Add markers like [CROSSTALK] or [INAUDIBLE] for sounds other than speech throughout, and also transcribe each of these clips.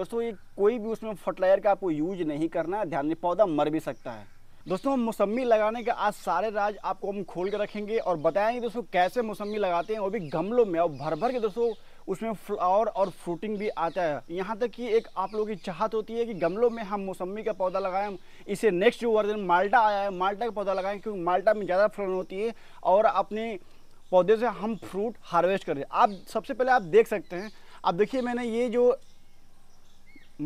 दोस्तों ये कोई भी उसमें फर्टिलाइजर का आपको यूज नहीं करना है ध्यान दें पौधा मर भी सकता है दोस्तों मौसमी लगाने का आज सारे राज आपको हम खोल के रखेंगे और बताएंगे दोस्तों कैसे मौसमी लगाते हैं वो भी गमलों में और भर भर के दोस्तों उसमें फ्लावर और फ्रूटिंग भी आता है यहाँ तक कि एक आप लोगों की चाहत होती है कि गमलों में हम मौसमी का पौधा लगाएं इसे नेक्स्ट जो वर्जन माल्टा आया है माल्टा का पौधा लगाएं क्योंकि माल्टा में ज़्यादा फ्लोन होती है और अपने पौधे से हम फ्रूट हार्वेस्ट करें आप सबसे पहले आप देख सकते हैं आप देखिए मैंने ये जो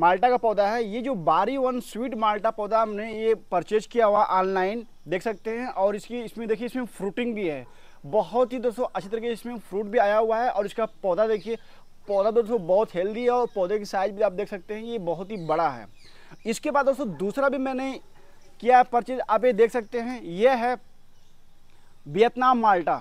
माल्टा का पौधा है ये जो बारी वन स्वीट माल्टा पौधा हमने ये परचेज किया हुआ ऑनलाइन देख सकते हैं और इसकी इसमें देखिए इसमें फ्रूटिंग भी है बहुत ही दोस्तों अच्छी तरीके से इसमें फ्रूट भी आया हुआ है और इसका पौधा देखिए पौधा तो दोस्तों बहुत हेल्दी है और पौधे की साइज़ भी आप देख सकते हैं ये बहुत ही बड़ा है इसके बाद दोस्तों दूसरा भी मैंने किया परचेज आप ये देख सकते हैं ये है वियतनाम माल्टा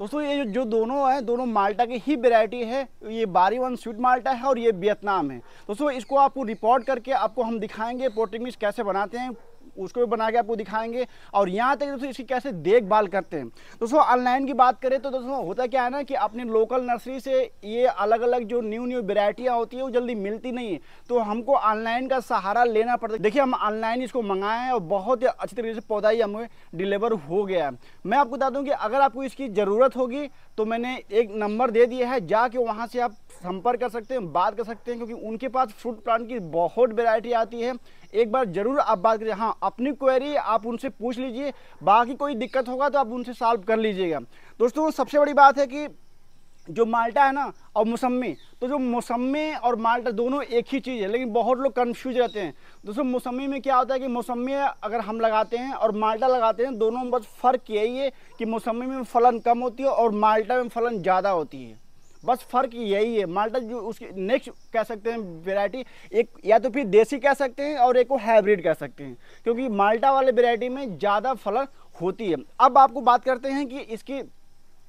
दोस्तों ये जो दोनों हैं दोनों माल्टा की ही वेरायटी है ये बारी वन स्वीट माल्टा है और ये वियतनाम है दोस्तों इसको आपको रिपोर्ट करके आपको हम दिखाएंगे पोर्टिंग मिश कैसे बनाते हैं उसको भी बना के आपको दिखाएंगे और यहाँ तक दोस्तों इसकी कैसे देखभाल करते हैं दोस्तों ऑनलाइन की बात करें तो दोस्तों होता क्या है ना कि अपनी लोकल नर्सरी से ये अलग अलग जो न्यू न्यू वेरायटियाँ होती है वो जल्दी मिलती नहीं है तो हमको ऑनलाइन का सहारा लेना पड़ता है देखिए हम ऑनलाइन इसको मंगाए हैं और बहुत ही अच्छी तरीके से पौधा ही हमें डिलीवर हो गया है मैं आपको बता दूँ कि अगर आपको इसकी ज़रूरत होगी तो मैंने एक नंबर दे दिया है जाके वहाँ से आप संपर्क कर सकते हैं बात कर सकते हैं क्योंकि उनके पास फ्रूट प्लांट की बहुत वेरायटी आती है एक बार ज़रूर आप बात करिए हाँ अपनी क्वेरी आप उनसे पूछ लीजिए बाकी कोई दिक्कत होगा तो आप उनसे सॉल्व कर लीजिएगा दोस्तों सबसे बड़ी बात है कि जो माल्टा है ना और मौसमी तो जो मौसमी और माल्टा दोनों एक ही चीज़ है लेकिन बहुत लोग कन्फ्यूज रहते हैं दोस्तों मौसमी में क्या होता है कि मौसमी अगर हम लगाते हैं और माल्टा लगाते हैं दोनों में बस फ़र्क यही है कि मौसमी में फलन कम होती है और माल्टा में फलन ज़्यादा होती है बस फ़र्क यही है माल्टा जो उसकी नेक्स्ट कह सकते हैं वेराइटी एक या तो फिर देसी कह सकते हैं और एक को हाइब्रिड कह सकते हैं क्योंकि माल्टा वाले वेराइटी में ज़्यादा फलन होती है अब आपको बात करते हैं कि इसकी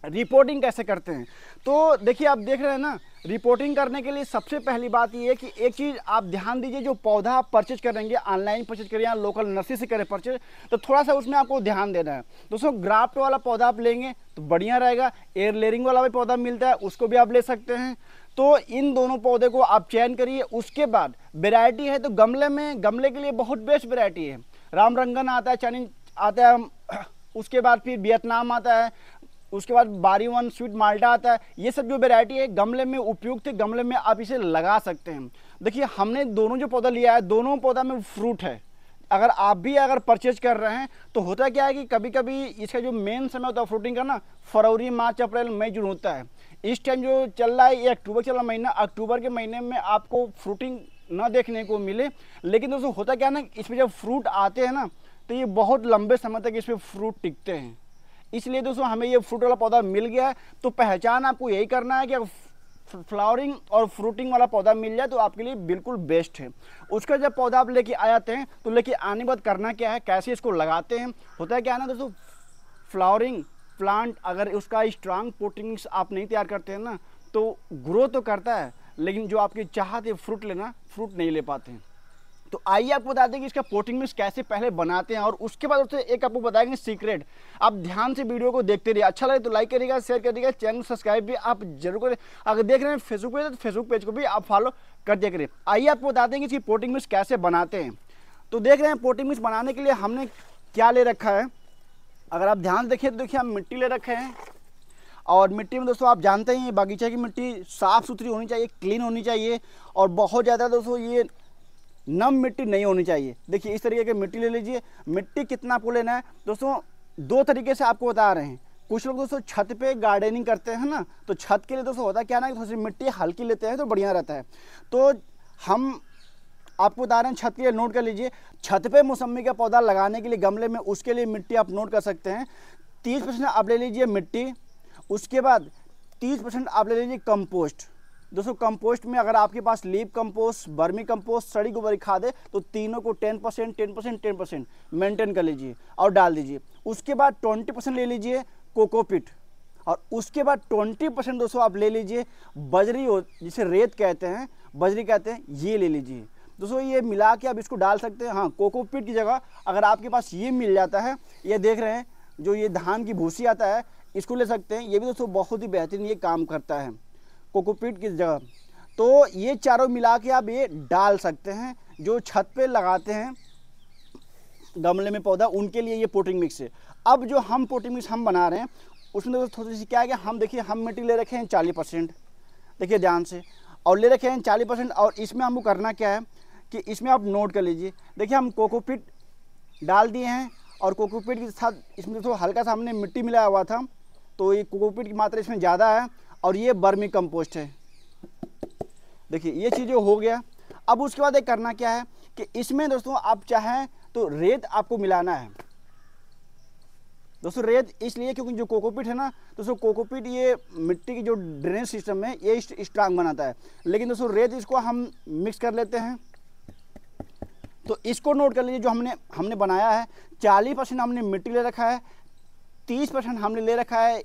रिपोर्टिंग कैसे करते हैं तो देखिए आप देख रहे हैं ना रिपोर्टिंग करने के लिए सबसे पहली बात ये है कि एक चीज़ आप ध्यान दीजिए जो पौधा आप परचेज करेंगे ऑनलाइन परचेज करें या लोकल नर्सरी से करें परचेज तो थोड़ा सा उसमें आपको ध्यान देना है दोस्तों ग्राफ्ट वाला पौधा आप लेंगे तो बढ़िया रहेगा एयर लेयरिंग वाला भी पौधा मिलता है उसको भी आप ले सकते हैं तो इन दोनों पौधे को आप चयन करिए उसके बाद वेरायटी है तो गमले में गमले के लिए बहुत बेस्ट वेरायटी है राम रंगन आता है चाइनीज आता है [CLEARS THROAT] उसके बाद फिर वियतनाम आता है उसके बाद बारी वन स्वीट माल्टा आता है ये सब जो वेरायटी है गमले में उपयुक्त गमले में आप इसे लगा सकते हैं देखिए हमने दोनों जो पौधा लिया है दोनों पौधा में फ्रूट है अगर आप भी अगर परचेज कर रहे हैं तो होता क्या है कि कभी कभी इसका जो मेन समय होता है फ्रूटिंग का ना फरवरी मार्च अप्रैल मई जून होता है इस टाइम जो चल रहा है ये अक्टूबर चल रहा महीना अक्टूबर के महीने में आपको फ्रूटिंग ना देखने को मिले लेकिन दोस्तों होता क्या है ना इसमें जब फ्रूट आते हैं ना तो ये बहुत लंबे समय तक इसमें फ्रूट टिकते हैं इसलिए दोस्तों हमें ये फ्रूट वाला पौधा मिल गया है तो पहचान आपको यही करना है कि अगर फ्लावरिंग और फ्रूटिंग वाला पौधा मिल जाए तो आपके लिए बिल्कुल बेस्ट है उसका जब पौधा आप लेके आ जाते हैं तो लेके आने के बाद करना क्या है कैसे इसको लगाते हैं होता है क्या ना दोस्तों फ्लावरिंग प्लांट अगर उसका स्ट्रांग प्रोटीन्स आप नहीं तैयार करते हैं ना तो ग्रो तो करता है लेकिन जो आपकी चाहत है फ्रूट लेना फ्रूट नहीं ले पाते हैं तो आइए आपको बता दें कि इसका पोटिंग मिक्स कैसे पहले बनाते हैं और उसके बाद उससे एक आपको बताएंगे सीक्रेट आप ध्यान से वीडियो को देखते रहिए अच्छा लगे तो लाइक करिएगा शेयर करिएगा चैनल सब्सक्राइब भी आप जरूर करें अगर देख रहे हैं फेसबुक पेज तो फेसबुक पेज को भी आप फॉलो कर दिया करिए आइए आपको बता देंगे इसकी पोटिंग मिक्स कैसे बनाते हैं तो देख रहे हैं पोटिंग मिक्स बनाने के लिए हमने क्या ले रखा है अगर आप ध्यान देखें तो देखिए हम मिट्टी ले रखे हैं और मिट्टी में दोस्तों आप जानते हैं बगीचा की मिट्टी साफ़ सुथरी होनी चाहिए क्लीन होनी चाहिए और बहुत ज़्यादा दोस्तों ये नम मिट्टी नहीं होनी चाहिए देखिए इस तरीके की मिट्टी ले लीजिए मिट्टी कितना आपको लेना है दोस्तों दो तरीके से आपको बता रहे हैं कुछ लोग दोस्तों छत पे गार्डनिंग करते हैं ना तो छत के लिए दोस्तों होता क्या ना कि थोड़ी सी मिट्टी हल्की लेते हैं तो बढ़िया रहता है तो हम आपको बता रहे हैं छत के लिए नोट कर लीजिए छत पे मौसमी का पौधा लगाने के लिए गमले में उसके लिए मिट्टी आप नोट कर सकते हैं तीस परसेंट आप ले लीजिए मिट्टी उसके बाद तीस परसेंट आप ले लीजिए कंपोस्ट दोस्तों कंपोस्ट में अगर आपके पास लीप कंपोस्ट बर्मी कंपोस्ट सड़ी गोबर खाद है तो तीनों को ten percent ten percent ten percent maintain कर लीजिए और डाल दीजिए उसके बाद ट्वेंटी परसेंट ले लीजिए कोकोपिट और उसके बाद ट्वेंटी परसेंट दोस्तों आप ले लीजिए बजरी हो जिसे रेत कहते हैं बजरी कहते हैं ये ले लीजिए दोस्तों ये मिला के आप इसको डाल सकते हैं हाँ कोकोपिट की जगह अगर आपके पास ये मिल जाता है ये देख रहे हैं जो ये धान की भूसी आता है इसको ले सकते हैं ये भी दोस्तों बहुत ही बेहतरीन ये काम करता है कोकोपीट की जगह तो ये चारों मिला के आप ये डाल सकते हैं जो छत पे लगाते हैं गमले में पौधा उनके लिए ये पोटिंग मिक्स है अब जो हम पोटिंग मिक्स हम बना रहे हैं उसमें देखो थोड़ी सी क्या है कि हम देखिए हम मिट्टी ले रखे हैं चालीस परसेंट देखिए ध्यान से और ले रखे हैं चालीस परसेंट और इसमें हमको करना क्या है कि इसमें आप नोट कर लीजिए देखिए हम कोकोपीट डाल दिए हैं और कोकोपीट के साथ इसमें थोड़ा हल्का सा हमने मिट्टी मिलाया हुआ था तो ये कोकोपीट की मात्रा इसमें ज़्यादा है और ये बर्मी कंपोस्ट है देखिए ये चीज़ हो गया अब उसके बाद एक करना क्या है कि इसमें दोस्तों आप चाहें तो रेत आपको मिलाना है दोस्तों रेत इसलिए क्योंकि जो कोकोपीट है ना दोस्तों कोकोपीट ये मिट्टी की जो ड्रेनेज सिस्टम है ये स्ट्रांग बनाता है लेकिन दोस्तों रेत इसको हम मिक्स कर लेते हैं तो इसको नोट कर लीजिए जो हमने हमने बनाया है चालीस परसेंट हमने मिट्टी ले रखा है तीस परसेंट हमने ले रखा है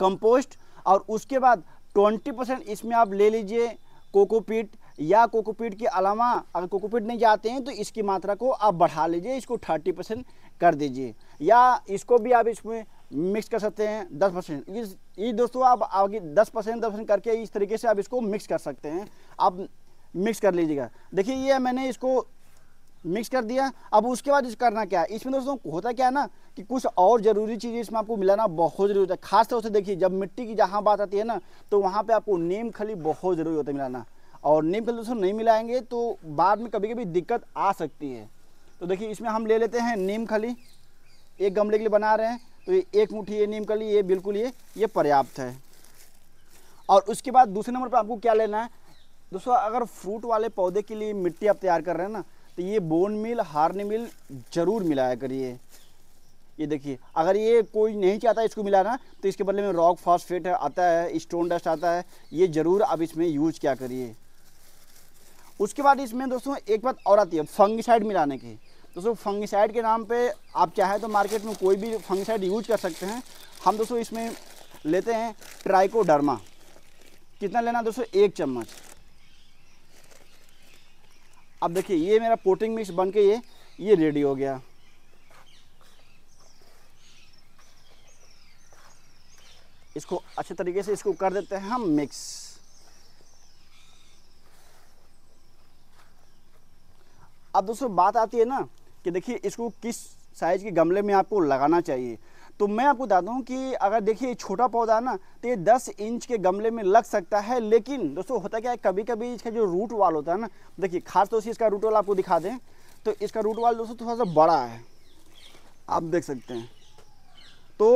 कंपोस्ट और उसके बाद 20 परसेंट इसमें आप ले लीजिए कोकोपीट या कोकोपीट के अलावा अगर कोकोपीट नहीं जाते हैं तो इसकी मात्रा को आप बढ़ा लीजिए इसको 30 परसेंट कर दीजिए या इसको भी आप इसमें मिक्स कर सकते हैं 10 परसेंट ये दोस्तों आप आगे 10 परसेंट दस परसेंट करके इस तरीके से आप इसको मिक्स कर सकते हैं आप मिक्स कर लीजिएगा देखिए ये मैंने इसको मिक्स कर दिया अब उसके बाद करना क्या है इसमें दोस्तों होता क्या है ना कि कुछ और ज़रूरी चीज़ें इसमें आपको मिलाना बहुत ज़रूरी होता है खासतौर से देखिए जब मिट्टी की जहाँ बात आती है ना तो वहाँ पे आपको नीम खली बहुत ज़रूरी होता है मिलाना और नीम खली दोस्तों नहीं मिलाएंगे तो बाद में कभी कभी दिक्कत आ सकती है तो देखिए इसमें हम ले लेते हैं नीम खली एक गमले के लिए बना रहे हैं तो ये एक मुठ्ठी ये नीम खली ये बिल्कुल ये ये पर्याप्त है और उसके बाद दूसरे नंबर पर आपको क्या लेना है दोस्तों अगर फ्रूट वाले पौधे के लिए मिट्टी आप तैयार कर रहे हैं ना तो ये बोन मिल हार्न मिल ज़रूर मिलाया करिए ये देखिए अगर ये कोई नहीं चाहता इसको मिलाना तो इसके बदले में रॉक फॉस्फेट आता है स्टोन डस्ट आता है ये ज़रूर आप इसमें यूज़ क्या करिए उसके बाद इसमें दोस्तों एक बात और आती है फंगिसाइड मिलाने की दोस्तों फंगिसाइड के नाम पे आप चाहे तो मार्केट में कोई भी फंगिसाइड यूज कर सकते हैं हम दोस्तों इसमें लेते हैं ट्राइकोडर्मा कितना लेना दोस्तों एक चम्मच अब देखिए ये मेरा पोटिंग मिक्स बन के ये ये रेडी हो गया इसको अच्छे तरीके से इसको कर देते हैं हम मिक्स अब दोस्तों बात आती है ना कि देखिए इसको किस साइज़ के गमले में आपको लगाना चाहिए तो मैं आपको बता दूँ कि अगर देखिए छोटा पौधा ना तो ये 10 इंच के गमले में लग सकता है लेकिन दोस्तों होता क्या है कभी कभी इसका जो रूट वाल होता है ना देखिए खास तौर तो से इसका रूट वाल आपको दिखा दें तो इसका रूट वाल दोस्तों थोड़ा सा बड़ा है आप देख सकते हैं तो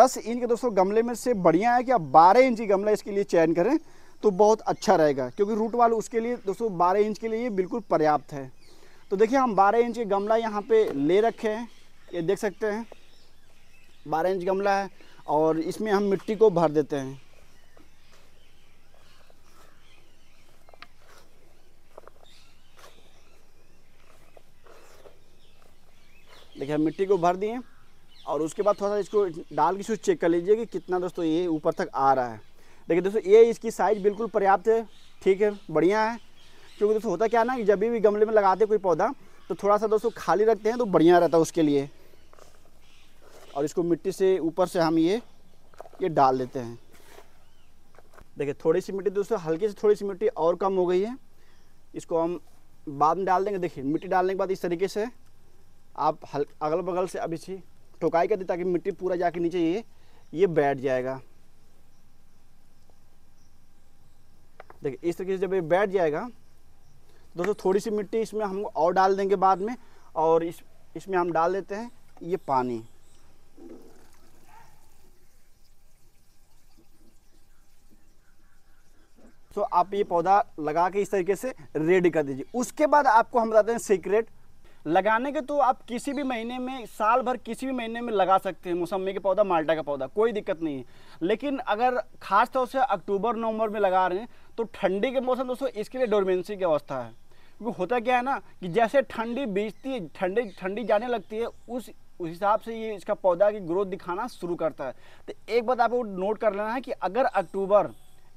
10 इंच के दोस्तों गमले में से बढ़िया है कि आप बारह इंच की गमला इसके लिए चयन करें तो बहुत अच्छा रहेगा क्योंकि रूट वाल उसके लिए दोस्तों बारह इंच के लिए ये बिल्कुल पर्याप्त है तो देखिए हम बारह इंच के गमला यहाँ पर ले रखे हैं ये देख सकते हैं बारह इंच गमला है और इसमें हम मिट्टी को भर देते हैं देखिए हम मिट्टी को भर दिए और उसके बाद थोड़ा सा इसको डाल के इसको चेक कर लीजिए कि कितना दोस्तों ये ऊपर तक आ रहा है देखिए दोस्तों ये इसकी साइज़ बिल्कुल पर्याप्त है ठीक है बढ़िया है क्योंकि दोस्तों होता क्या है ना कि जब भी गमले में लगाते कोई पौधा तो थोड़ा सा दोस्तों खाली रखते हैं तो बढ़िया रहता है उसके लिए और इसको मिट्टी से ऊपर से हम ये ये डाल देते हैं देखिए थोड़ी सी मिट्टी दोस्तों हल्की से थोड़ी सी मिट्टी और कम हो गई है इसको हम बाद में डाल देंगे देखिए मिट्टी डालने के बाद इस तरीके से आप हल अगल बगल से अभी इसी ठोकाई कर दी ताकि मिट्टी पूरा जाके नीचे ये ये बैठ जाएगा देखिए इस तरीके से जब ये बैठ जाएगा दोस्तों थोड़ी सी मिट्टी इसमें हम और डाल देंगे बाद में और इस इसमें हम डाल देते हैं ये पानी तो आप ये पौधा लगा के इस तरीके से रेडी कर दीजिए उसके बाद आपको हम बताते हैं सीक्रेट लगाने के तो आप किसी भी महीने में साल भर किसी भी महीने में लगा सकते हैं मौसमी के पौधा माल्टा का पौधा कोई दिक्कत नहीं है लेकिन अगर खास तौर से अक्टूबर नवंबर में लगा रहे हैं तो ठंडी के मौसम दोस्तों इसके लिए डोरमेंसी की अवस्था है क्योंकि होता क्या है ना कि जैसे ठंडी बीजती है ठंडी ठंडी जाने लगती है उस उस हिसाब से ये इसका पौधा की ग्रोथ दिखाना शुरू करता है तो एक बात आपको नोट कर लेना है कि अगर अक्टूबर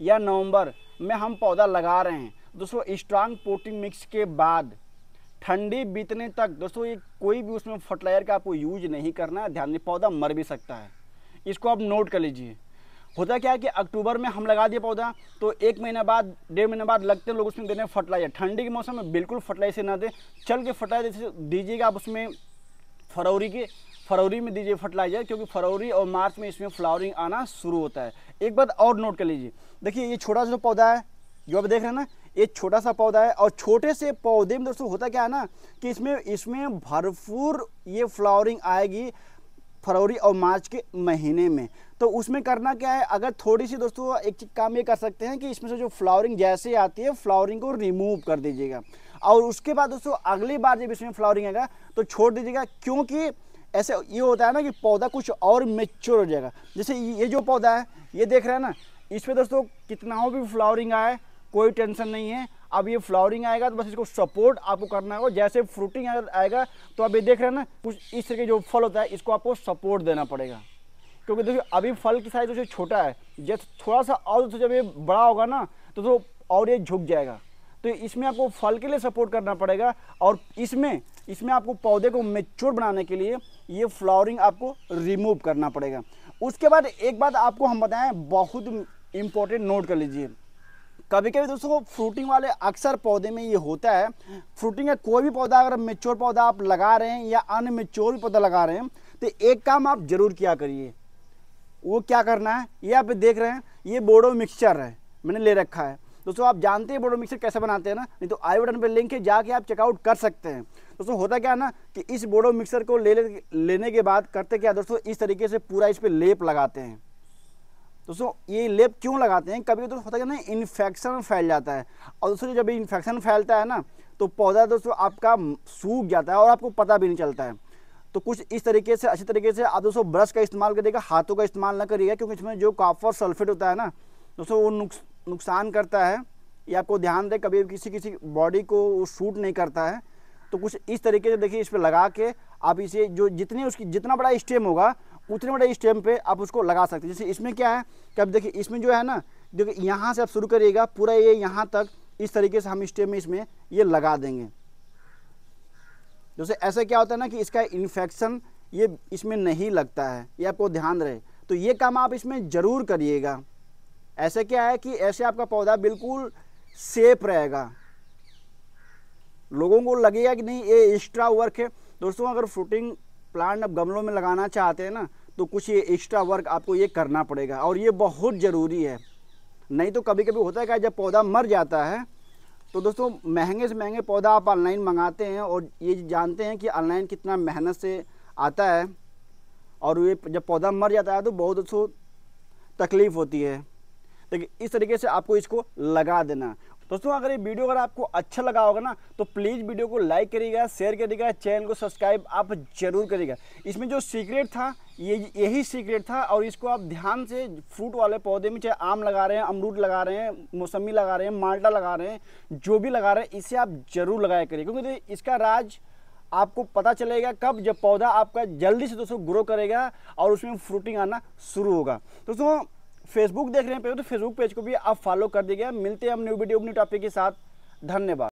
या नवंबर में हम पौधा लगा रहे हैं दोस्तों स्ट्रांग पोटिंग मिक्स के बाद ठंडी बीतने तक दोस्तों ये कोई भी उसमें फर्टिलाइजर का आपको यूज नहीं करना है ध्यान दें पौधा मर भी सकता है इसको आप नोट कर लीजिए होता क्या है कि अक्टूबर में हम लगा दिए पौधा तो एक महीना बाद डेढ़ महीने बाद लगते हैं लोग उसमें देने फर्टिलाइजर ठंडी के मौसम में बिल्कुल फर्टिलाइजर ना दें चल के फर्टिलाइजर दीजिएगा आप उसमें फरवरी के फरवरी में दीजिए फर्टिलाइजर क्योंकि फरवरी और मार्च में इसमें फ्लावरिंग आना शुरू होता है एक बात और नोट कर लीजिए देखिए ये छोटा सा पौधा है जो आप देख रहे हैं ना ये छोटा सा पौधा है और छोटे से पौधे में दोस्तों होता क्या है ना कि इसमें इसमें भरपूर ये फ्लावरिंग आएगी फरवरी और मार्च के महीने में तो उसमें करना क्या है अगर थोड़ी सी दोस्तों एक काम ये कर सकते हैं कि इसमें से जो फ्लावरिंग जैसे आती है फ्लावरिंग को रिमूव कर दीजिएगा और उसके बाद दोस्तों अगली बार जब इसमें फ्लावरिंग आएगा तो छोड़ दीजिएगा क्योंकि ऐसे ये होता है ना कि पौधा कुछ और मेच्योर हो जाएगा जैसे ये जो पौधा है ये देख रहे हैं ना इस पर दोस्तों कितना हो भी फ्लावरिंग आए कोई टेंशन नहीं है अब ये फ्लावरिंग आएगा तो बस इसको सपोर्ट आपको करना होगा जैसे फ्रूटिंग आएगा तो आप ये देख रहे हैं ना कुछ इस तरह के जो फल होता है इसको आपको सपोर्ट देना पड़ेगा क्योंकि देखिए अभी फल की साइज तो छोटा है जैसे थोड़ा सा और जब ये बड़ा होगा ना तो, तो और ये झुक जाएगा तो इसमें आपको फल के लिए सपोर्ट करना पड़ेगा और इसमें इसमें आपको पौधे को मेच्योर बनाने के लिए ये फ्लावरिंग आपको रिमूव करना पड़ेगा उसके बाद एक बात आपको हम बताएं बहुत इम्पोर्टेंट नोट कर लीजिए कभी कभी दोस्तों फ्रूटिंग वाले अक्सर पौधे में ये होता है फ्रूटिंग का कोई भी पौधा अगर मेच्योर पौधा आप लगा रहे हैं या अनमेच्योर मेच्योर पौधा लगा रहे हैं तो एक काम आप ज़रूर किया करिए वो क्या करना है ये आप देख रहे हैं ये बोडो मिक्सचर है मैंने ले रखा है दोस्तों आप जानते हैं बोडो मिक्सर कैसे बनाते हैं ना नहीं तो आई बटन पर लिंक है जाके आप चेकआउट कर सकते हैं दोस्तों होता क्या ना कि इस बोडो मिक्सर को ले लेने के बाद करते क्या दोस्तों इस तरीके से पूरा इस पर लेप लगाते हैं दोस्तों ये लेप क्यों लगाते हैं कभी दोस्तों होता क्या ना इन्फेक्शन फैल जाता है और दोस्तों जब इन्फेक्शन फैलता है ना तो पौधा दोस्तों आपका सूख जाता है और आपको पता भी नहीं चलता है तो कुछ इस तरीके से अच्छे तरीके से आप दोस्तों ब्रश का इस्तेमाल करिएगा हाथों का इस्तेमाल ना करिएगा क्योंकि इसमें जो काफर सल्फेट होता है ना दोस्तों वो नुकसान करता है ये आपको ध्यान दें कभी किसी किसी बॉडी को सूट शूट नहीं करता है तो कुछ इस तरीके से देखिए इस पर लगा के आप इसे जो जितने उसकी जितना बड़ा स्टेम होगा उतने बड़े स्टेम पे आप उसको लगा सकते हैं जैसे इसमें क्या है कि अब देखिए इसमें जो है ना देखिए यहाँ से आप शुरू करिएगा पूरा ये यहाँ तक इस तरीके से हम स्टेम में इसमें ये लगा देंगे जैसे ऐसा क्या होता है ना कि इसका इन्फेक्शन ये इसमें नहीं लगता है ये आपको ध्यान रहे तो ये काम आप इसमें ज़रूर करिएगा ऐसे क्या है कि ऐसे आपका पौधा बिल्कुल सेफ रहेगा लोगों को लगेगा कि नहीं ये एक्स्ट्रा वर्क है दोस्तों अगर फ्रूटिंग प्लांट आप गमलों में लगाना चाहते हैं ना तो कुछ ये एक्स्ट्रा वर्क आपको ये करना पड़ेगा और ये बहुत ज़रूरी है नहीं तो कभी कभी होता है क्या जब पौधा मर जाता है तो दोस्तों महंगे से महंगे पौधा आप ऑनलाइन मंगाते हैं और ये जानते हैं कि ऑनलाइन कितना मेहनत से आता है और ये जब पौधा मर जाता है तो बहुत उसको तकलीफ़ होती है देखिए इस तरीके से आपको इसको लगा देना दोस्तों अगर ये वीडियो अगर आपको अच्छा लगा होगा ना तो प्लीज़ वीडियो को लाइक करिएगा शेयर करिएगा चैनल को सब्सक्राइब आप जरूर करिएगा इसमें जो सीक्रेट था ये यही सीक्रेट था और इसको आप ध्यान से फ्रूट वाले पौधे में चाहे आम लगा रहे हैं अमरूद लगा रहे हैं मौसमी लगा रहे हैं माल्टा लगा रहे हैं जो भी लगा रहे हैं इसे आप जरूर लगाया करिए क्योंकि इसका राज आपको पता चलेगा कब जब पौधा आपका जल्दी से दोस्तों ग्रो करेगा और उसमें फ्रूटिंग आना शुरू होगा दोस्तों फेसबुक देख रहे हैं पे तो फेसबुक पेज को भी आप फॉलो कर दीजिएगा मिलते हैं हम न्यू वीडियो न्यू टॉपिक के साथ धन्यवाद